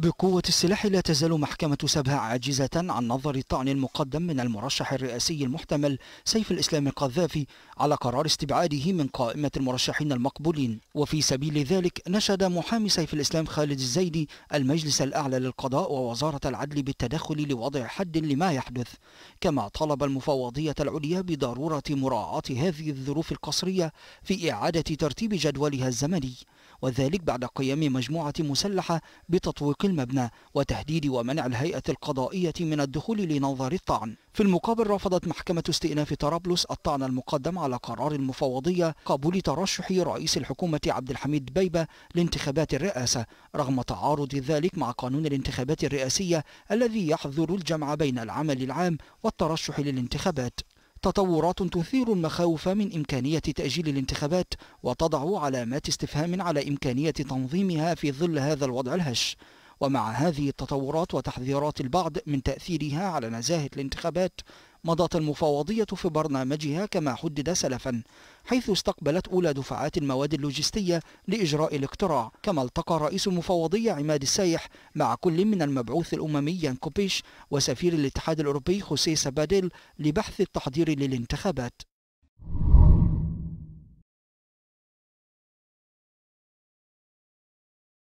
بقوة السلاح لا تزال محكمة سبها عاجزة عن نظر الطعن المقدم من المرشح الرئاسي المحتمل سيف الإسلام القذافي على قرار استبعاده من قائمة المرشحين المقبولين وفي سبيل ذلك نشد محامي سيف الإسلام خالد الزيدي المجلس الأعلى للقضاء ووزارة العدل بالتدخل لوضع حد لما يحدث كما طلب المفوضية العليا بضرورة مراعاة هذه الظروف القصرية في إعادة ترتيب جدولها الزمني وذلك بعد قيام مجموعة مسلحة بتطويق المبنى وتهديد ومنع الهيئة القضائية من الدخول لنظر الطعن في المقابل رفضت محكمة استئناف طرابلس الطعن المقدم على قرار المفوضية قبول ترشح رئيس الحكومة عبد الحميد بيبة لانتخابات الرئاسة رغم تعارض ذلك مع قانون الانتخابات الرئاسية الذي يحظر الجمع بين العمل العام والترشح للانتخابات تطورات تثير المخاوف من إمكانية تأجيل الانتخابات وتضع علامات استفهام على إمكانية تنظيمها في ظل هذا الوضع الهش ومع هذه التطورات وتحذيرات البعض من تأثيرها على نزاهة الانتخابات مضت المفوضية في برنامجها كما حدد سلفا حيث استقبلت أولى دفعات المواد اللوجستية لإجراء الاقتراع كما التقى رئيس المفوضية عماد السايح مع كل من المبعوث الأممي يانكوبيش كوبيش وسفير الاتحاد الأوروبي خوسيه ساباديل لبحث التحضير للانتخابات